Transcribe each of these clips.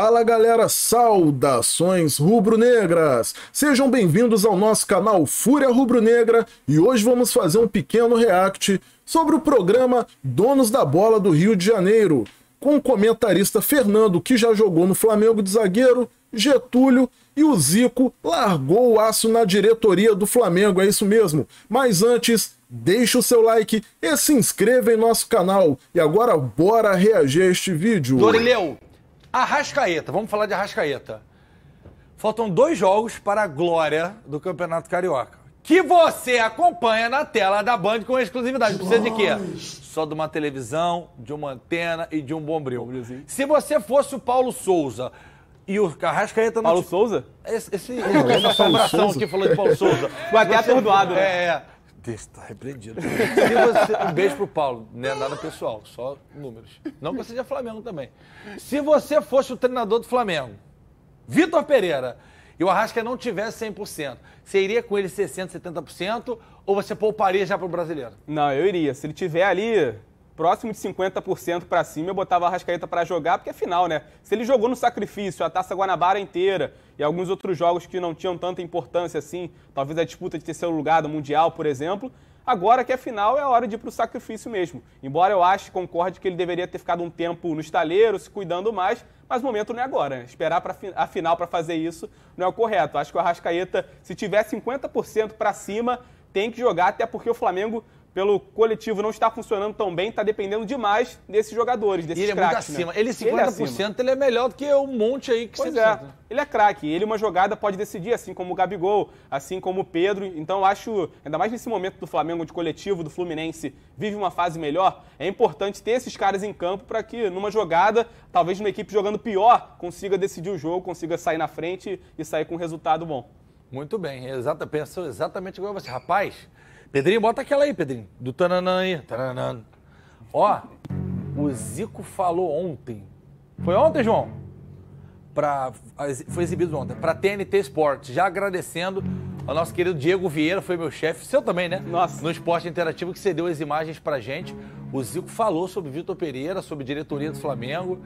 Fala galera, saudações rubro-negras! Sejam bem-vindos ao nosso canal Fúria Rubro-Negra e hoje vamos fazer um pequeno react sobre o programa Donos da Bola do Rio de Janeiro, com o comentarista Fernando, que já jogou no Flamengo de zagueiro, Getúlio e o Zico largou o aço na diretoria do Flamengo, é isso mesmo. Mas antes, deixa o seu like e se inscreva em nosso canal. E agora bora reagir a este vídeo. Dorileu, Arrascaeta, vamos falar de Arrascaeta. Faltam dois jogos para a glória do Campeonato Carioca. Que você acompanha na tela da Band com exclusividade. Precisa de quê? Só de uma televisão, de uma antena e de um bombril. Se você fosse o Paulo Souza e o Arrascaeta não. Paulo te... Souza? Esse, esse, esse, essa é assombração que falou de Paulo Souza. Vai até atordoado, né? É, é está tá repreendido. Você, um beijo pro Paulo, né? Nada pessoal, só números. Não que você seja Flamengo também. Se você fosse o treinador do Flamengo, Vitor Pereira, e o Arrasca não tivesse 100%, você iria com ele 60%, 70%? Ou você pouparia já pro brasileiro? Não, eu iria. Se ele tiver ali próximo de 50% para cima, eu botava a Rascaeta para jogar, porque afinal, é né? Se ele jogou no sacrifício, a Taça Guanabara inteira e alguns outros jogos que não tinham tanta importância assim, talvez a disputa de terceiro lugar do Mundial, por exemplo, agora que é final é hora de ir para o sacrifício mesmo. Embora eu ache, concorde que ele deveria ter ficado um tempo no estaleiro, se cuidando mais, mas o momento não é agora. Né? Esperar para a final para fazer isso não é o correto. Acho que o Arrascaeta, se tiver 50% para cima, tem que jogar, até porque o Flamengo pelo coletivo não estar funcionando tão bem, está dependendo demais desses jogadores, desses ele craques. Ele é muito né? acima. Né? Ele 50%, ele é, acima. ele é melhor do que um monte aí que pois você é. Né? Ele é craque. Ele, uma jogada, pode decidir, assim como o Gabigol, assim como o Pedro. Então, acho, ainda mais nesse momento do Flamengo, de coletivo, do Fluminense, vive uma fase melhor, é importante ter esses caras em campo para que, numa jogada, talvez numa equipe jogando pior, consiga decidir o jogo, consiga sair na frente e sair com um resultado bom. Muito bem, exata, pensou exatamente igual você. Rapaz, Pedrinho, bota aquela aí, Pedrinho. Do tananã aí. Tananã. Ó, o Zico falou ontem. Foi ontem, João? Pra, foi exibido ontem. Pra TNT Sports. Já agradecendo ao nosso querido Diego Vieira, foi meu chefe. Seu também, né? Nossa. No Esporte Interativo, que cedeu as imagens pra gente. O Zico falou sobre Vitor Pereira, sobre diretoria do Flamengo.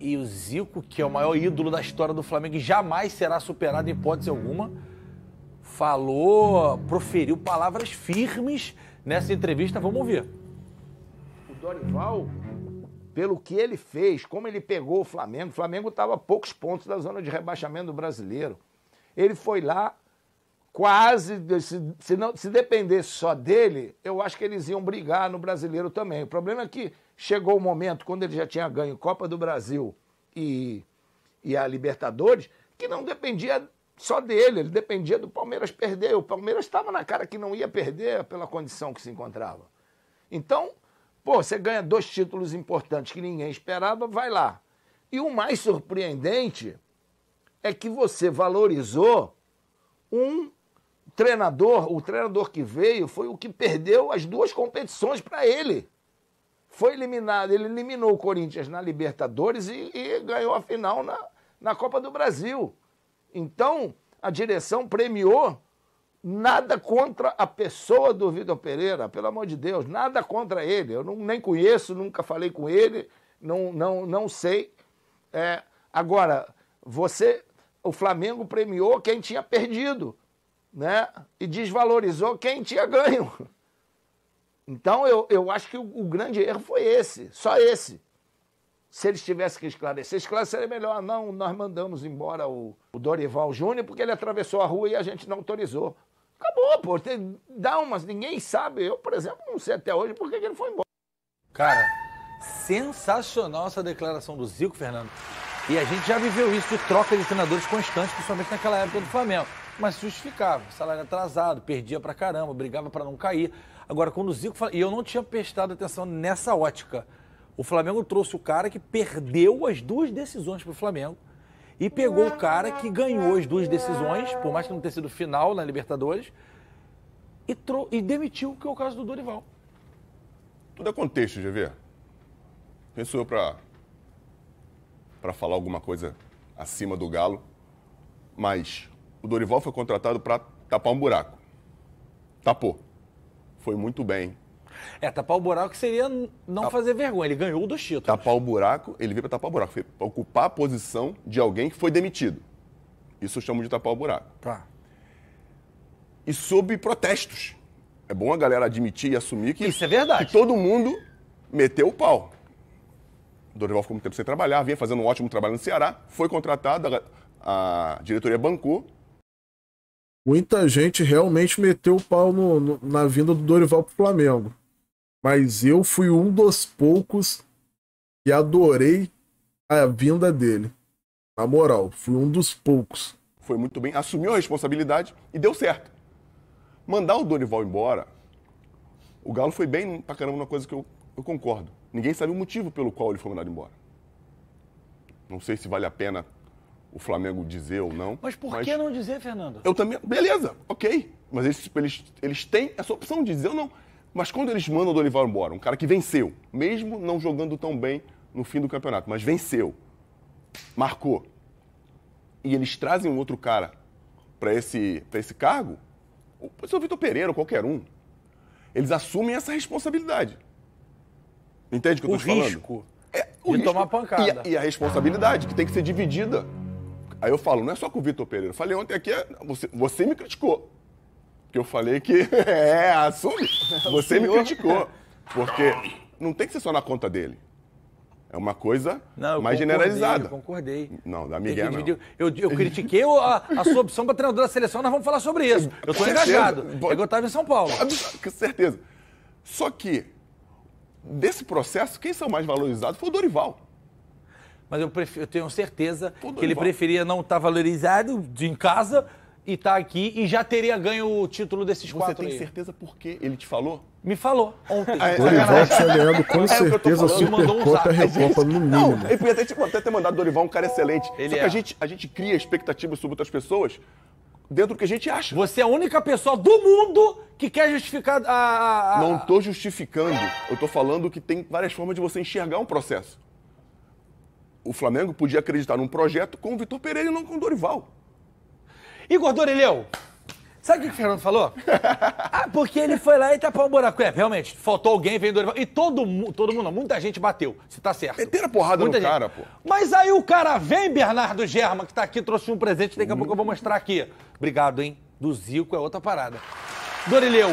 E o Zico, que é o maior ídolo da história do Flamengo e jamais será superado em hipótese alguma falou, proferiu palavras firmes nessa entrevista. Vamos ouvir. O Dorival, pelo que ele fez, como ele pegou o Flamengo, o Flamengo estava a poucos pontos da zona de rebaixamento do brasileiro. Ele foi lá, quase, se, se, não, se dependesse só dele, eu acho que eles iam brigar no brasileiro também. O problema é que chegou o momento, quando ele já tinha ganho Copa do Brasil e, e a Libertadores, que não dependia só dele, ele dependia do Palmeiras perder. O Palmeiras estava na cara que não ia perder pela condição que se encontrava. Então, pô, você ganha dois títulos importantes que ninguém esperava, vai lá. E o mais surpreendente é que você valorizou um treinador, o treinador que veio foi o que perdeu as duas competições para ele. Foi eliminado, ele eliminou o Corinthians na Libertadores e, e ganhou a final na, na Copa do Brasil. Então, a direção premiou nada contra a pessoa do Vitor Pereira, pelo amor de Deus, nada contra ele. Eu não, nem conheço, nunca falei com ele, não, não, não sei. É, agora, você, o Flamengo premiou quem tinha perdido, né? E desvalorizou quem tinha ganho. Então, eu, eu acho que o, o grande erro foi esse, só esse se eles tivessem que esclarecer, esclareceria melhor. Ah, não, nós mandamos embora o, o Dorival Júnior porque ele atravessou a rua e a gente não autorizou. Acabou, pô. Tem, dá umas, ninguém sabe. Eu, por exemplo, não sei até hoje por que ele foi embora. Cara, sensacional essa declaração do Zico, Fernando. E a gente já viveu isso de troca de treinadores constante, principalmente naquela época do Flamengo. Mas justificava, salário atrasado, perdia pra caramba, brigava para não cair. Agora, quando o Zico fala, e eu não tinha prestado atenção nessa ótica, o Flamengo trouxe o cara que perdeu as duas decisões para o Flamengo e pegou o cara que ganhou as duas decisões, por mais que não tenha sido final na Libertadores, e, e demitiu, que é o caso do Dorival. Tudo é contexto, GV. Quem sou eu para falar alguma coisa acima do galo? Mas o Dorival foi contratado para tapar um buraco. Tapou. Foi muito bem é, tapar o buraco seria não fazer vergonha. Ele ganhou dos títulos. Tapar o buraco, ele veio para tapar o buraco. Foi ocupar a posição de alguém que foi demitido. Isso eu chamo de tapar o buraco. Tá. E sob protestos. É bom a galera admitir e assumir que. Isso é verdade. Que todo mundo meteu o pau. Dorival ficou muito tempo sem trabalhar, vinha fazendo um ótimo trabalho no Ceará, foi contratado, a, a diretoria bancou. Muita gente realmente meteu o pau no, no, na vinda do Dorival para o Flamengo mas eu fui um dos poucos que adorei a vinda dele. Na moral, fui um dos poucos. Foi muito bem, assumiu a responsabilidade e deu certo. Mandar o Dorival embora, o Galo foi bem pra caramba uma coisa que eu, eu concordo. Ninguém sabe o motivo pelo qual ele foi mandado embora. Não sei se vale a pena o Flamengo dizer ou não. Mas por mas... que não dizer, Fernando? Eu também. Beleza, ok. Mas eles, eles, eles têm essa opção de dizer ou não. Mas quando eles mandam o Dorival embora, um cara que venceu, mesmo não jogando tão bem no fim do campeonato, mas venceu, marcou, e eles trazem um outro cara para esse, esse cargo, o professor Vitor Pereira ou qualquer um, eles assumem essa responsabilidade. Entende o que eu estou falando? risco. falando? É, o de risco tomar pancada. E a, e a responsabilidade, que tem que ser dividida. Aí eu falo, não é só com o Vitor Pereira. Eu falei ontem aqui, é, você, você me criticou que eu falei que é, assume. Você me criticou. Porque não tem que ser só na conta dele. É uma coisa não, mais generalizada. Eu concordei. Não, da Miguel não. Eu, eu, critiquei a, a sua opção para treinador da seleção, nós vamos falar sobre isso. Eu estou engajado. Bo... É que eu estava em São Paulo. Com certeza. Só que, desse processo, quem são mais valorizados foi o Dorival. Mas eu, prefiro, eu tenho certeza que ele preferia não estar tá valorizado de, em casa e tá aqui e já teria ganho o título desses Você quatro. Você tem aí. certeza por que Ele te falou? Me falou ontem. Dorival tinha ganhado com é certeza a Supercopa e Recopa, no mínimo. Não, ele podia até, até ter mandado Dorival um cara excelente. Ele Só é. que a gente, a gente cria expectativas sobre outras pessoas dentro do que a gente acha. Você é a única pessoa do mundo que quer justificar a. a... Não tô justificando. Eu tô falando que tem várias formas de você enxergar um processo. O Flamengo podia acreditar num projeto com o Vitor Pereira e não com o Dorival. Igor Dorileu, sabe o que o Fernando falou? ah, porque ele foi lá e tapou um buraco. É, realmente, faltou alguém, veio Dorival. E todo mundo, todo mundo, muita gente bateu. Se tá certo. Meteram porrada muita no gente. cara, pô. Mas aí o cara vem, Bernardo Germa, que tá aqui, trouxe um presente, daqui a hum. pouco eu vou mostrar aqui. Obrigado, hein? Do Zico é outra parada. Dorileu,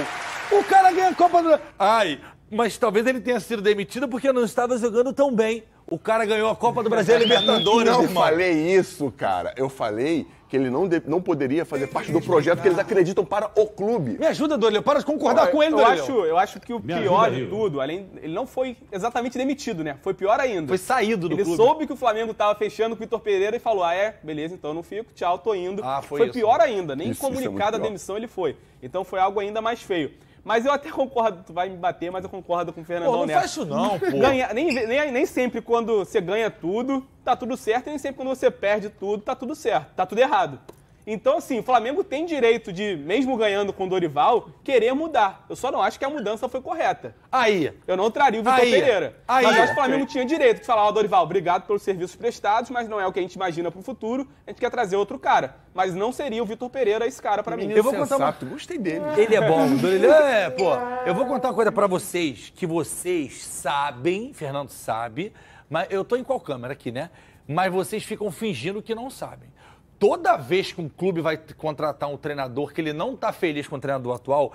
o cara ganha a Copa do. Ai, mas talvez ele tenha sido demitido porque não estava jogando tão bem. O cara ganhou a Copa do Brasil Libertadores, irmão. Eu falei isso, cara. Eu falei que ele não, de, não poderia fazer parte do projeto que eles acreditam para o clube. Me ajuda, Dorilho. Para de concordar eu, com ele, eu Acho, eu acho que o Me pior ajuda, de tudo, além, ele não foi exatamente demitido, né? Foi pior ainda. Foi saído do ele clube. Ele soube que o Flamengo estava fechando com o Vitor Pereira e falou, ah, é, beleza, então eu não fico, tchau, tô indo. Ah, foi, foi pior ainda. Nem isso, comunicado isso é a demissão ele foi. Então foi algo ainda mais feio. Mas eu até concordo, tu vai me bater, mas eu concordo com o Fernandão não Neto. Não faz isso não, pô. Ganha, nem, nem, nem sempre quando você ganha tudo, tá tudo certo, e nem sempre quando você perde tudo, tá tudo certo, tá tudo errado. Então, assim, o Flamengo tem direito de, mesmo ganhando com o Dorival, querer mudar. Eu só não acho que a mudança foi correta. Aí. Eu não traria o Vitor aí, Pereira. Aí, mas acho que o Flamengo tinha direito de falar, ó, oh, Dorival, obrigado pelos serviços prestados, mas não é o que a gente imagina pro futuro. A gente quer trazer outro cara. Mas não seria o Vitor Pereira esse cara para mim. Eu vou contar uma... Gostei dele. Ele é bom. Ele é, pô. Eu vou contar uma coisa para vocês que vocês sabem, Fernando sabe, mas eu tô em qual câmera aqui, né? Mas vocês ficam fingindo que não sabem toda vez que um clube vai contratar um treinador que ele não está feliz com o treinador atual,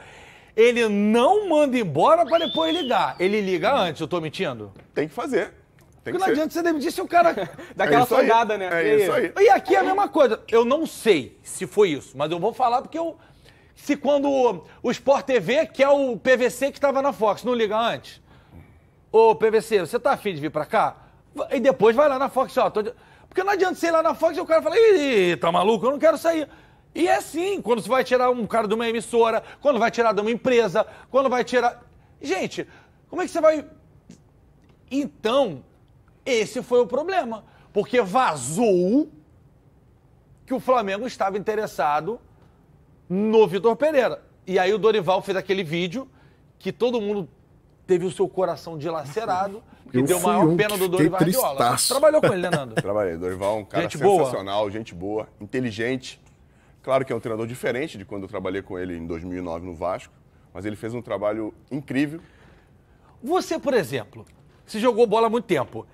ele não manda embora para depois ligar. Ele liga antes, eu estou mentindo? Tem que fazer. Tem Porque não ser. adianta você demitir se o cara. É Daquela é folgada, né? É isso aí. E aqui é a mesma coisa. Eu não sei se foi isso, mas eu vou falar porque eu. Se quando o Sport TV, que é o PVC que estava na Fox, não liga antes. Ô, PVC, você tá afim de vir para cá? E depois vai lá na Fox, ó. Tô de... Porque não adianta você ir lá na Fox e o cara fala, ih, tá maluco, eu não quero sair. E é assim, quando você vai tirar um cara de uma emissora, quando vai tirar de uma empresa, quando vai tirar. Gente, como é que você vai. Então, esse foi o problema. Porque vazou que o Flamengo estava interessado no Vitor Pereira. E aí o Dorival fez aquele vídeo que todo mundo teve o seu coração dilacerado e deu maior um pena do Dorival Viola. Trabalhou com ele, né, Nando? Trabalhei. Dorival é um cara gente sensacional, boa. gente boa, inteligente. Claro que é um treinador diferente de quando eu trabalhei com ele em 2009 no Vasco, mas ele fez um trabalho incrível. Você, por exemplo, se jogou bola há muito tempo.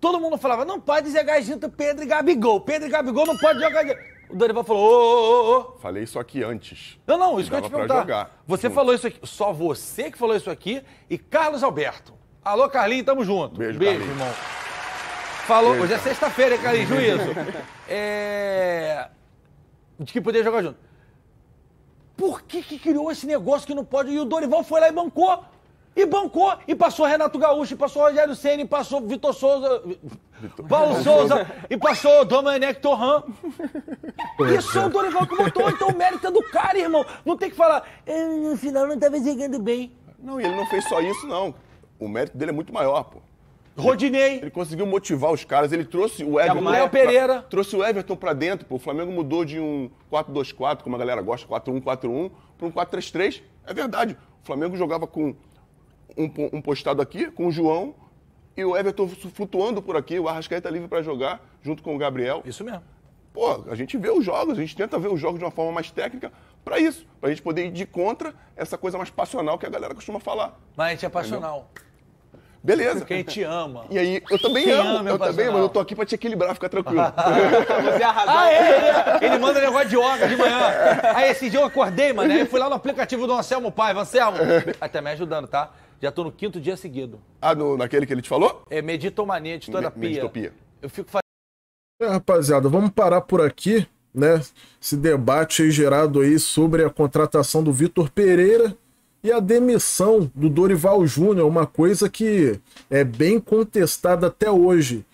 Todo mundo falava, não pode dizer junto Pedro e Gabigol. Pedro e Gabigol não pode jogar... O Dorival falou: ô, ô, ô, ô. Falei isso aqui antes. Não, não, isso que eu ia te perguntar. Você falou isso aqui, só você que falou isso aqui e Carlos Alberto. Alô, Carlinhos, tamo junto. Beijo, Beijo Carlinho. irmão. Falou, Beijo. hoje é sexta-feira, hein, Carlinhos? Juízo. é... De que poderia jogar junto. Por que, que criou esse negócio que não pode? E o Dorival foi lá e bancou. E bancou, e passou Renato Gaúcho, e passou Rogério Senna, e passou Vitor Souza, Vitor. Paulo Souza, e passou Domenech Torran. Isso é o Dorival que botou, então o mérito é do cara, irmão. Não tem que falar, no é, final não tá estava jogando bem. Não, e ele não fez só isso, não. O mérito dele é muito maior, pô. Rodinei. Ele conseguiu motivar os caras, ele trouxe o é Everton. Léo Pereira. Pra, trouxe o Everton pra dentro, pô. O Flamengo mudou de um 4-2-4, como a galera gosta, 4-1-4-1, pra um 4-3-3. É verdade. O Flamengo jogava com um, um postado aqui com o João e o Everton flutuando por aqui, o Arrascaeta livre para jogar junto com o Gabriel. Isso mesmo. Pô, a gente vê os jogos, a gente tenta ver os jogos de uma forma mais técnica para isso, para a gente poder ir de contra essa coisa mais passional que a galera costuma falar. Mas a gente é passional. Entendeu? Beleza. Quem te ama. E aí, eu também Quem amo. Ama é eu também, mas eu tô aqui pra te equilibrar, fica tranquilo. Você é Ah, é, é. Ele manda negócio de yoga de manhã. Aí esse dia eu acordei, mano. Aí fui lá no aplicativo do Anselmo Paiva. Anselmo, até tá me ajudando, tá? Já estou no quinto dia seguido. Ah, no, naquele que ele te falou? É meditomania, editoterapia. pia meditopia. Eu fico fazendo. É, rapaziada, vamos parar por aqui, né? Esse debate aí gerado aí sobre a contratação do Vitor Pereira e a demissão do Dorival Júnior, uma coisa que é bem contestada até hoje,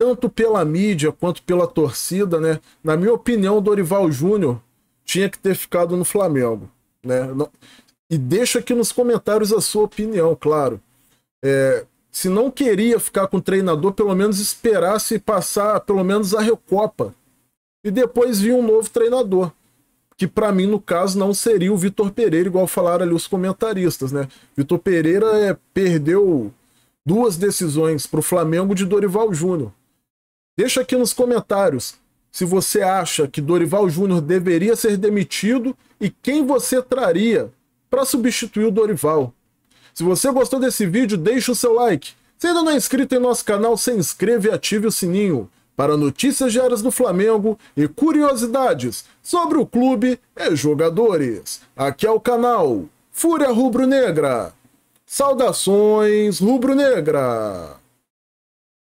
tanto pela mídia quanto pela torcida, né? Na minha opinião, Dorival Júnior tinha que ter ficado no Flamengo, né? Não, e deixa aqui nos comentários a sua opinião, claro. É, se não queria ficar com o treinador, pelo menos esperasse passar pelo menos a Recopa. E depois vir um novo treinador. Que para mim, no caso, não seria o Vitor Pereira, igual falaram ali os comentaristas, né? Vitor Pereira é, perdeu duas decisões para o Flamengo de Dorival Júnior. Deixa aqui nos comentários se você acha que Dorival Júnior deveria ser demitido e quem você traria para substituir o Dorival. Se você gostou desse vídeo, deixe o seu like. Se ainda não é inscrito em nosso canal, se inscreva e ative o sininho para notícias diárias do Flamengo e curiosidades sobre o clube e jogadores. Aqui é o canal Fúria Rubro Negra. Saudações Rubro Negra!